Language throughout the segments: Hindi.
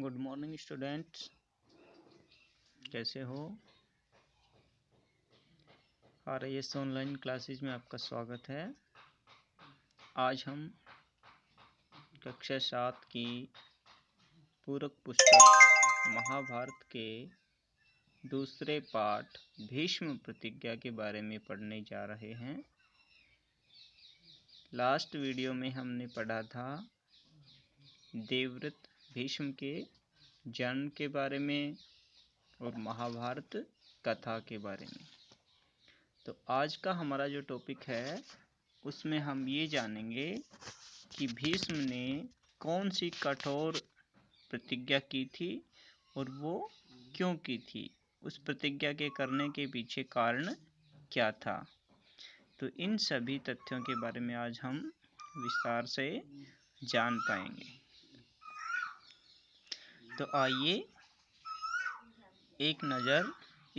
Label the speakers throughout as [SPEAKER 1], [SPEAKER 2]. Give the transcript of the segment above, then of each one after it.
[SPEAKER 1] गुड मॉर्निंग स्टूडेंट्स कैसे हो R I S online classes में आपका स्वागत है आज हम कक्षा सात की पूरक पुस्तक महाभारत के दूसरे पाठ भीष्म प्रतिज्ञा के बारे में पढ़ने जा रहे हैं लास्ट वीडियो में हमने पढ़ा था देवव्रत भीष्म के जन्म के बारे में और महाभारत कथा के बारे में तो आज का हमारा जो टॉपिक है उसमें हम ये जानेंगे कि भीष्म ने कौन सी कठोर प्रतिज्ञा की थी और वो क्यों की थी उस प्रतिज्ञा के करने के पीछे कारण क्या था तो इन सभी तथ्यों के बारे में आज हम विस्तार से जान पाएंगे तो आइए एक नज़र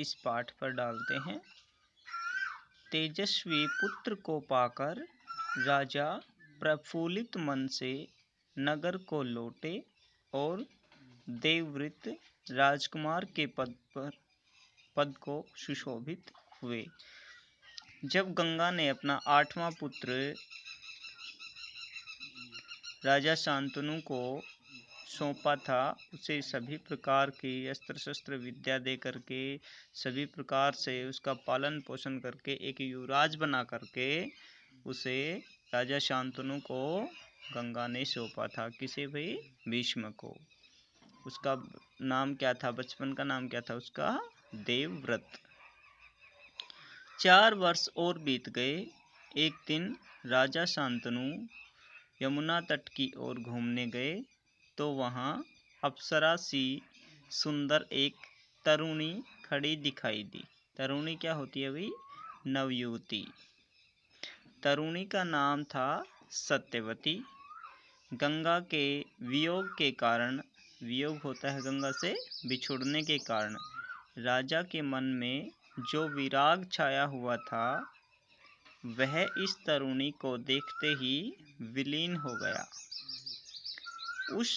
[SPEAKER 1] इस पाठ पर डालते हैं तेजस्वी पुत्र को पाकर राजा प्रफुल्लित मन से नगर को लौटे और देवव्रत राजकुमार के पद पर पद को सुशोभित हुए जब गंगा ने अपना आठवां पुत्र राजा शांतनु को सौंपा था उसे सभी प्रकार की अस्त्र शस्त्र विद्या दे करके सभी प्रकार से उसका पालन पोषण करके एक युवराज बना करके उसे राजा शांतनु को गंगा ने सौंपा था किसे भाई भीष्म को उसका नाम क्या था बचपन का नाम क्या था उसका देवव्रत चार वर्ष और बीत गए एक दिन राजा शांतनु यमुना तट की ओर घूमने गए तो वहां अप्सरा सी सुंदर एक तरुणी खड़ी दिखाई दी तरुणी क्या होती है भाई नवयुवती तरुणी का नाम था सत्यवती गंगा के वियोग के कारण वियोग होता है गंगा से बिछुड़ने के कारण राजा के मन में जो विराग छाया हुआ था वह इस तरुणी को देखते ही विलीन हो गया उस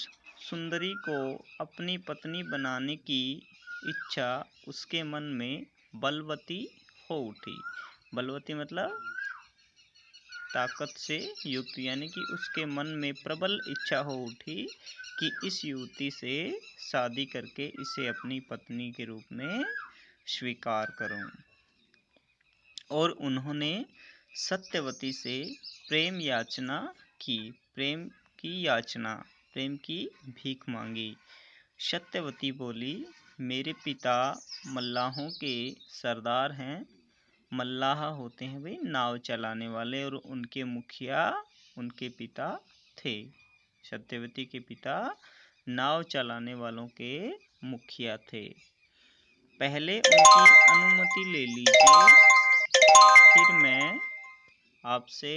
[SPEAKER 1] सुंदरी को अपनी पत्नी बनाने की इच्छा उसके मन में बलवती हो उठी बलवती मतलब ताकत से युक्त यानी कि उसके मन में प्रबल इच्छा हो उठी कि इस युवती से शादी करके इसे अपनी पत्नी के रूप में स्वीकार करूं और उन्होंने सत्यवती से प्रेम याचना की प्रेम की याचना प्रेम की भीख मांगी सत्यवती बोली मेरे पिता मल्लाहों के सरदार हैं मल्लाह होते हैं भाई नाव चलाने वाले और उनके मुखिया उनके पिता थे सत्यवती के पिता नाव चलाने वालों के मुखिया थे पहले उनकी अनुमति ले लीजिए फिर मैं आपसे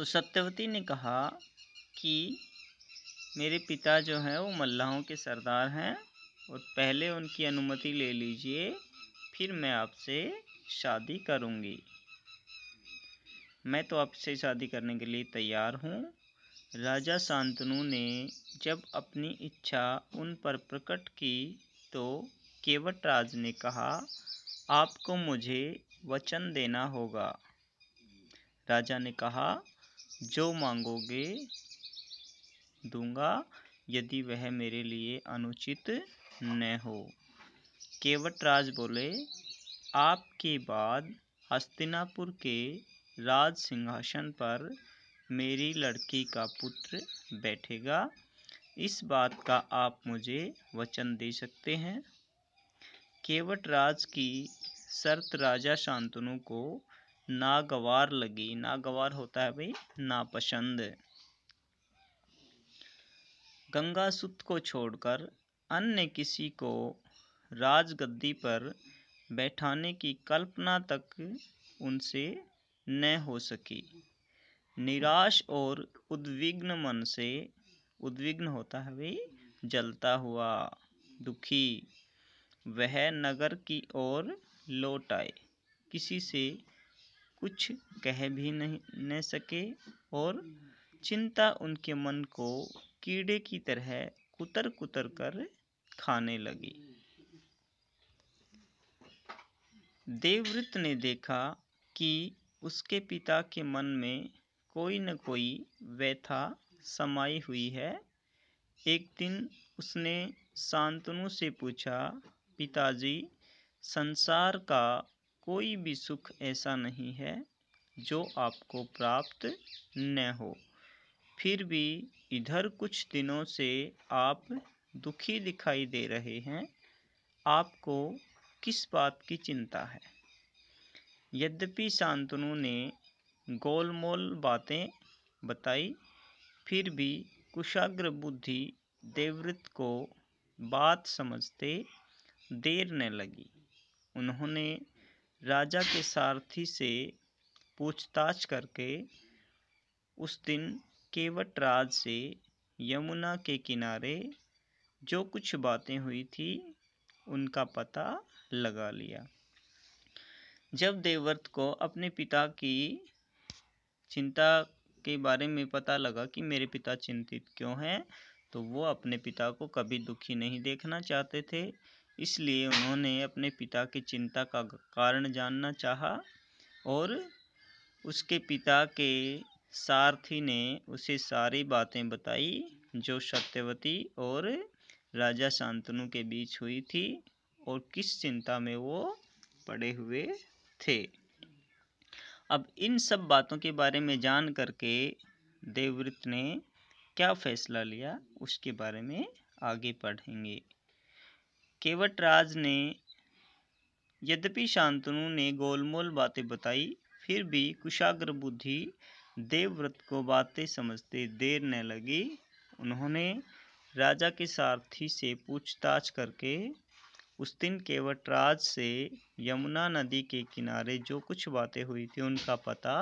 [SPEAKER 1] तो सत्यवती ने कहा कि मेरे पिता जो हैं वो मल्लाहों के सरदार हैं और पहले उनकी अनुमति ले लीजिए फिर मैं आपसे शादी करूँगी मैं तो आपसे शादी करने के लिए तैयार हूँ राजा शांतनु ने जब अपनी इच्छा उन पर प्रकट की तो केवट राज ने कहा आपको मुझे वचन देना होगा राजा ने कहा जो मांगोगे दूंगा यदि वह मेरे लिए अनुचित न हो केवटराज बोले आपके बाद हस्तिनापुर के राज सिंहासन पर मेरी लड़की का पुत्र बैठेगा इस बात का आप मुझे वचन दे सकते हैं केवटराज की शर्त राजा शांतनु को नागवार लगी नागवार होता है भाई नापसंद गंगा सुत को छोड़कर अन्य किसी को राजगद्दी पर बैठाने की कल्पना तक उनसे न हो सकी निराश और उद्विग्न मन से उद्विग्न होता है भाई जलता हुआ दुखी वह नगर की ओर लौट आए किसी से कुछ कह भी नहीं न सके और चिंता उनके मन को कीड़े की तरह कुतर कुतर कर खाने लगी देवव्रत ने देखा कि उसके पिता के मन में कोई न कोई व्यथा समाई हुई है एक दिन उसने शांतनु से पूछा पिताजी संसार का कोई भी सुख ऐसा नहीं है जो आपको प्राप्त न हो फिर भी इधर कुछ दिनों से आप दुखी दिखाई दे रहे हैं आपको किस बात की चिंता है यद्यपि शांतनु ने गोलमोल बातें बताई फिर भी कुशाग्र बुद्धि देवव्रत को बात समझते देर न लगी उन्होंने राजा के सारथी से पूछताछ करके उस दिन केवट राज से यमुना के किनारे जो कुछ बातें हुई थी उनका पता लगा लिया जब देवव्रत को अपने पिता की चिंता के बारे में पता लगा कि मेरे पिता चिंतित क्यों हैं तो वो अपने पिता को कभी दुखी नहीं देखना चाहते थे इसलिए उन्होंने अपने पिता की चिंता का कारण जानना चाहा और उसके पिता के सारथी ने उसे सारी बातें बताई जो सत्यवती और राजा शांतनु के बीच हुई थी और किस चिंता में वो पड़े हुए थे अब इन सब बातों के बारे में जान करके देवव्रत ने क्या फैसला लिया उसके बारे में आगे पढ़ेंगे केवटराज ने यद्यपि शांतनु ने गोलमोल बातें बताई फिर भी कुशाग्र बुद्धि देवव्रत को बातें समझते देर न लगी उन्होंने राजा के सारथी से पूछताछ करके उस दिन केवटराज से यमुना नदी के किनारे जो कुछ बातें हुई थी उनका पता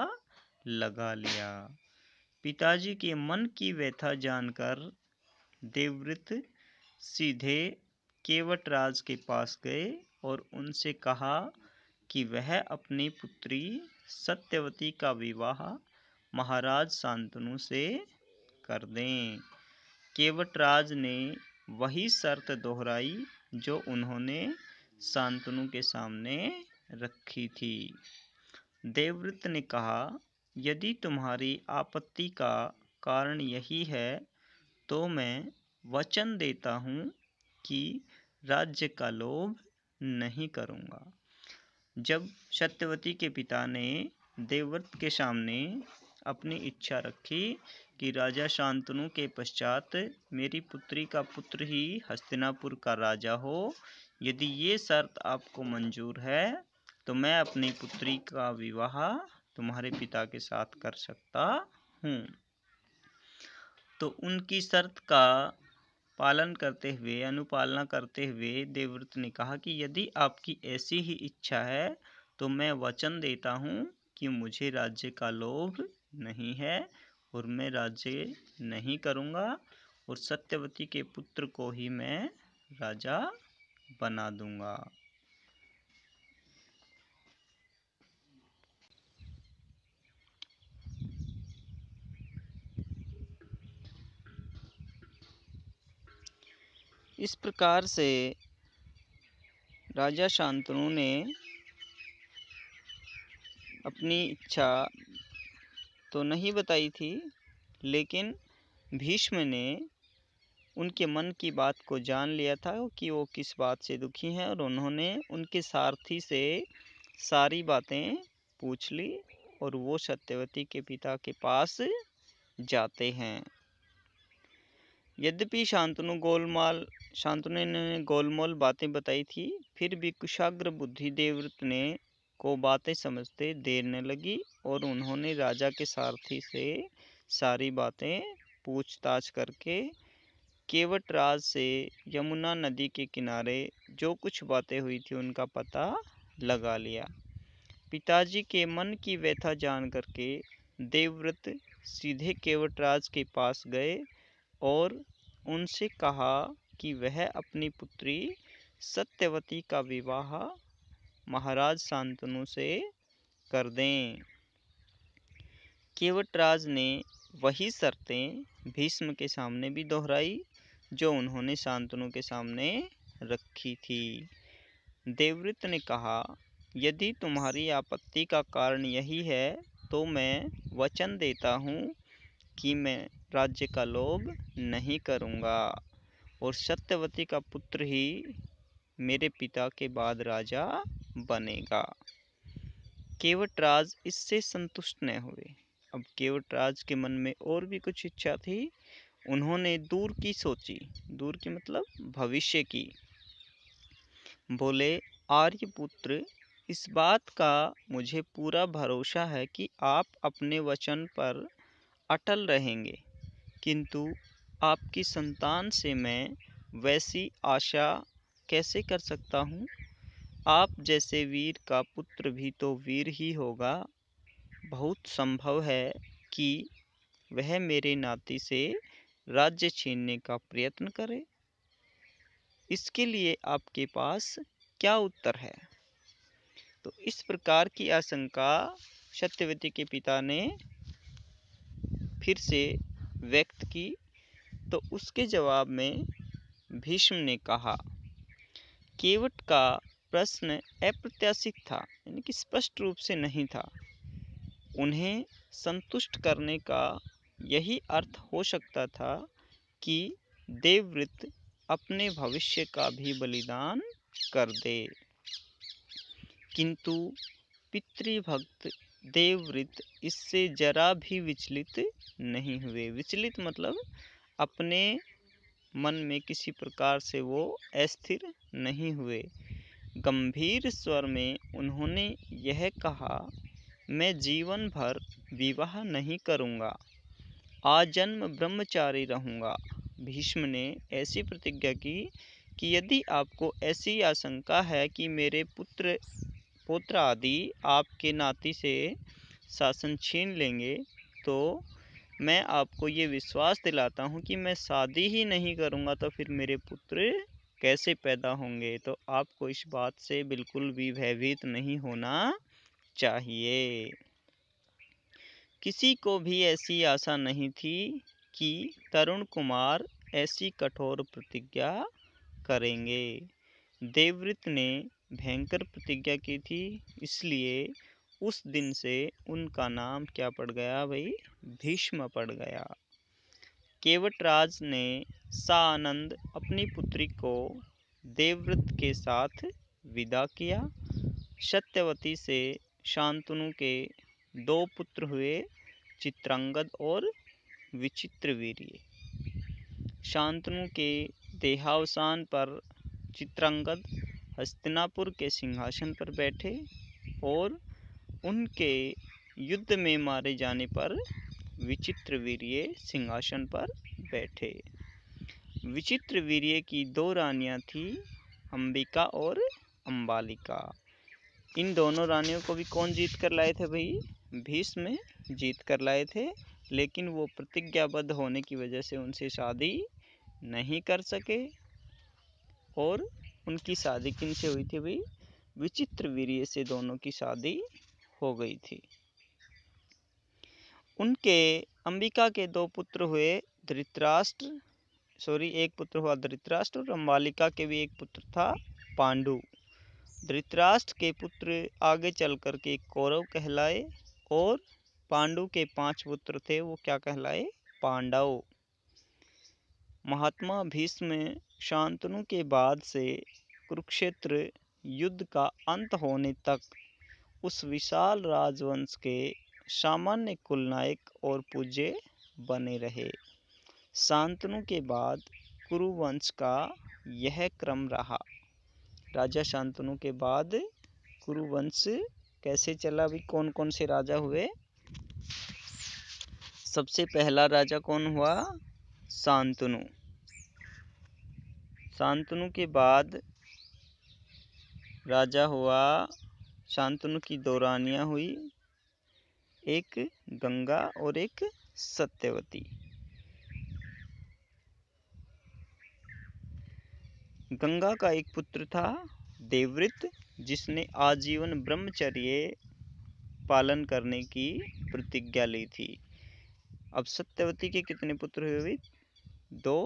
[SPEAKER 1] लगा लिया पिताजी के मन की व्यथा जानकर देवव्रत सीधे केवटराज के पास गए और उनसे कहा कि वह अपनी पुत्री सत्यवती का विवाह महाराज शांतनु से कर दें केवटराज ने वही शर्त दोहराई जो उन्होंने शांतनु के सामने रखी थी देवव्रत ने कहा यदि तुम्हारी आपत्ति का कारण यही है तो मैं वचन देता हूँ कि राज्य का लोभ नहीं करूंगा। जब सत्यवती के पिता ने देवव्रत के सामने अपनी इच्छा रखी कि राजा शांतनु के पश्चात मेरी पुत्री का पुत्र ही हस्तिनापुर का राजा हो यदि ये शर्त आपको मंजूर है तो मैं अपनी पुत्री का विवाह तुम्हारे पिता के साथ कर सकता हूँ तो उनकी शर्त का पालन करते हुए अनुपालना करते हुए देवव्रत ने कहा कि यदि आपकी ऐसी ही इच्छा है तो मैं वचन देता हूँ कि मुझे राज्य का लोभ नहीं है और मैं राज्य नहीं करूँगा और सत्यवती के पुत्र को ही मैं राजा बना दूँगा इस प्रकार से राजा शांतनु ने अपनी इच्छा तो नहीं बताई थी लेकिन भीष्म ने उनके मन की बात को जान लिया था कि वो किस बात से दुखी हैं और उन्होंने उनके सारथी से सारी बातें पूछ ली और वो सत्यवती के पिता के पास जाते हैं यद्यपि शांतनु गोलमाल शांतनु ने गोलमोल बातें बताई थी फिर भी कुशाग्र बुद्धि देवव्रत ने को बातें समझते देर न लगी और उन्होंने राजा के सारथी से सारी बातें पूछताछ करके केवट राज से यमुना नदी के किनारे जो कुछ बातें हुई थी उनका पता लगा लिया पिताजी के मन की व्यथा जान करके देवव्रत सीधे केवटराज के पास गए और उनसे कहा कि वह अपनी पुत्री सत्यवती का विवाह महाराज शांतनु से कर दें केवटराज ने वही शर्तें भीष्म के सामने भी दोहराई जो उन्होंने शांतनु के सामने रखी थी देवव्रत ने कहा यदि तुम्हारी आपत्ति का कारण यही है तो मैं वचन देता हूँ कि मैं राज्य का लोभ नहीं करूँगा और सत्यवती का पुत्र ही मेरे पिता के बाद राजा बनेगा केवटराज इससे संतुष्ट न हुए अब केवटराज के मन में और भी कुछ इच्छा थी उन्होंने दूर की सोची दूर की मतलब भविष्य की बोले आर्यपुत्र इस बात का मुझे पूरा भरोसा है कि आप अपने वचन पर अटल रहेंगे किंतु आपकी संतान से मैं वैसी आशा कैसे कर सकता हूँ आप जैसे वीर का पुत्र भी तो वीर ही होगा बहुत संभव है कि वह मेरे नाती से राज्य छीनने का प्रयत्न करे इसके लिए आपके पास क्या उत्तर है तो इस प्रकार की आशंका सत्यवती के पिता ने फिर से व्यक्त की तो उसके जवाब में भीष्म ने कहा केवट का प्रश्न अप्रत्याशित था यानी कि स्पष्ट रूप से नहीं था उन्हें संतुष्ट करने का यही अर्थ हो सकता था कि देवव्रत अपने भविष्य का भी बलिदान कर दे किंतु पितृभक्त देवव्रत इससे जरा भी विचलित नहीं हुए विचलित मतलब अपने मन में किसी प्रकार से वो अस्थिर नहीं हुए गंभीर स्वर में उन्होंने यह कहा मैं जीवन भर विवाह नहीं करूँगा आजन्म ब्रह्मचारी रहूँगा भीष्म ने ऐसी प्रतिज्ञा की कि यदि आपको ऐसी आशंका है कि मेरे पुत्र पुत्र आदि आपके नाती से शासन छीन लेंगे तो मैं आपको ये विश्वास दिलाता हूँ कि मैं शादी ही नहीं करूँगा तो फिर मेरे पुत्र कैसे पैदा होंगे तो आपको इस बात से बिल्कुल भी भयभीत नहीं होना चाहिए किसी को भी ऐसी आशा नहीं थी कि तरुण कुमार ऐसी कठोर प्रतिज्ञा करेंगे देवव्रत ने भयंकर प्रतिज्ञा की थी इसलिए उस दिन से उनका नाम क्या पड़ गया भाई भीष्म पड़ गया केवटराज ने सानंद अपनी पुत्री को देवव्रत के साथ विदा किया सत्यवती से शांतनु के दो पुत्र हुए चित्रांगद और विचित्रवीर्य शांतनु के देहावसान पर चित्रांगद हस्तिनापुर के सिंहासन पर बैठे और उनके युद्ध में मारे जाने पर विचित्र वीर्य सिंहासन पर बैठे विचित्र वीर्य की दो रानियां थीं अंबिका और अंबालिका इन दोनों रानियों को भी कौन जीत कर लाए थे भाई भीष्म जीत कर लाए थे लेकिन वो प्रतिज्ञाबद्ध होने की वजह से उनसे शादी नहीं कर सके और उनकी शादी किन से हुई थी भाई विचित्र वीर्य से दोनों की शादी हो गई थी उनके अंबिका के दो पुत्र हुए धृतराष्ट्र सॉरी एक पुत्र हुआ धृतराष्ट्र और अम्बालिका के भी एक पुत्र था पांडु धृतराष्ट्र के पुत्र आगे चल कर के कौरव कहलाए और पांडु के पांच पुत्र थे वो क्या कहलाए पांडव महात्मा भीष्म शांतनु के बाद से कुरुक्षेत्र युद्ध का अंत होने तक उस विशाल राजवंश के सामान्य कुलनायक और पूज्य बने रहे शांतनु के बाद कुरुवंश का यह क्रम रहा राजा शांतनु के बाद कुरुवंश कैसे चला भी कौन कौन से राजा हुए सबसे पहला राजा कौन हुआ शांतनु शांतनु के बाद राजा हुआ शांतनु की दौरानिया हुई एक गंगा और एक सत्यवती गंगा का एक पुत्र था देवव्रत जिसने आजीवन ब्रह्मचर्य पालन करने की प्रतिज्ञा ली थी अब सत्यवती के कितने पुत्र हुए दो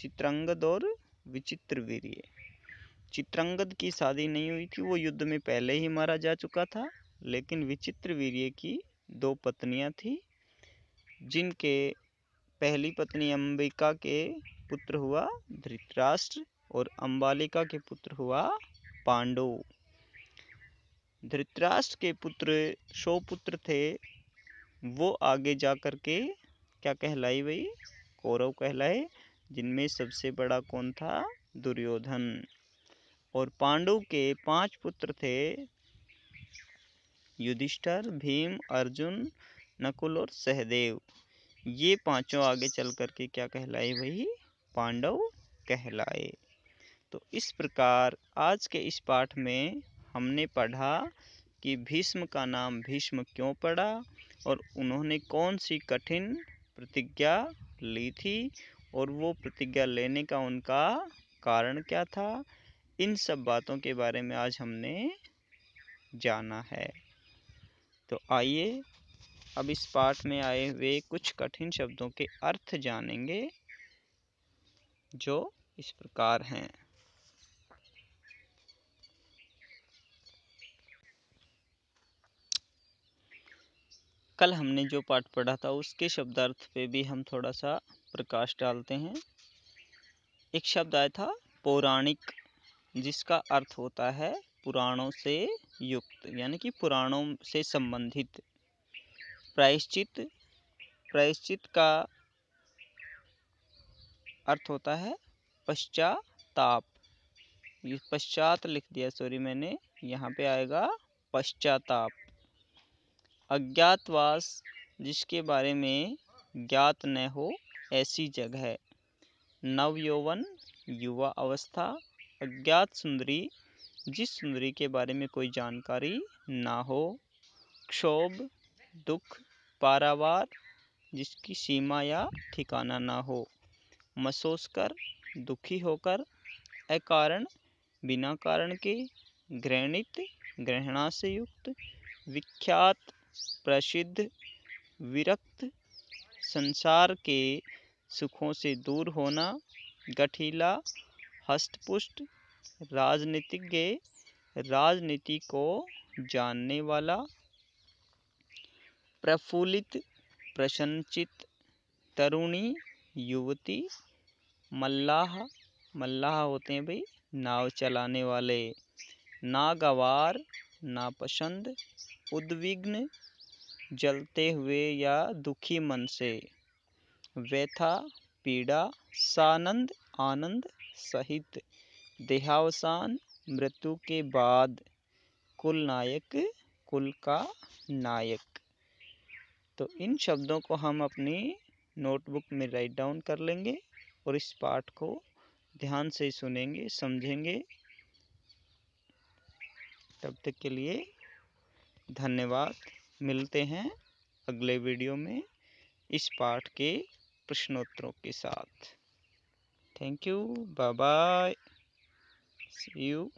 [SPEAKER 1] चित्रांगद और विचित्र वीर्य चित्रंगद की शादी नहीं हुई थी वो युद्ध में पहले ही मारा जा चुका था लेकिन विचित्र वीर्य की दो पत्नियां थी जिनके पहली पत्नी अंबिका के पुत्र हुआ धृतराष्ट्र और अंबालिका के पुत्र हुआ पांडव धृतराष्ट्र के पुत्र सौ पुत्र थे वो आगे जा कर के क्या कहलाई भाई कौरव कहलाए जिनमें सबसे बड़ा कौन था दुर्योधन और पांडु के पांच पुत्र थे युधिष्ठर भीम अर्जुन नकुल और सहदेव ये पांचों आगे चल करके क्या कहलाए वही पांडव कहलाए तो इस प्रकार आज के इस पाठ में हमने पढ़ा कि भीष्म का नाम भीष्म क्यों पड़ा और उन्होंने कौन सी कठिन प्रतिज्ञा ली थी और वो प्रतिज्ञा लेने का उनका कारण क्या था इन सब बातों के बारे में आज हमने जाना है तो आइए अब इस पाठ में आए हुए कुछ कठिन शब्दों के अर्थ जानेंगे जो इस प्रकार हैं कल हमने जो पाठ पढ़ा था उसके शब्दार्थ पे भी हम थोड़ा सा प्रकाश डालते हैं एक शब्द आया था पौराणिक जिसका अर्थ होता है पुराणों से युक्त यानी कि पुराणों से संबंधित प्रायश्चित प्रायश्चित का अर्थ होता है पश्चाताप पश्चात लिख दिया सॉरी मैंने यहाँ पे आएगा पश्चाताप अज्ञातवास जिसके बारे में ज्ञात न हो ऐसी जगह नवयौवन युवा अवस्था अज्ञात सुंदरी जिस सुंदरी के बारे में कोई जानकारी ना हो क्षोभ दुख पारावार जिसकी सीमा या ठिकाना ना हो महसूस कर दुखी होकर अकारण बिना कारण के घृणित ग्रहणा से युक्त विख्यात प्रसिद्ध विरक्त संसार के सुखों से दूर होना गठीला हस्तपुष्ट राजनीतिज्ञ राजनीति को जानने वाला प्रफुल्लित प्रसन्नचित तरुणी युवती मल्लाह मल्लाह होते हैं भाई नाव चलाने वाले नागवार नापसंद उद्विग्न जलते हुए या दुखी मन से व्यथा पीड़ा सानंद आनंद सहित देहावसान मृत्यु के बाद कुल नायक कुल का नायक तो इन शब्दों को हम अपनी नोटबुक में राइट डाउन कर लेंगे और इस पाठ को ध्यान से सुनेंगे समझेंगे तब तक के लिए धन्यवाद मिलते हैं अगले वीडियो में इस पाठ के प्रश्नोत्तरों के साथ thank you bye bye see you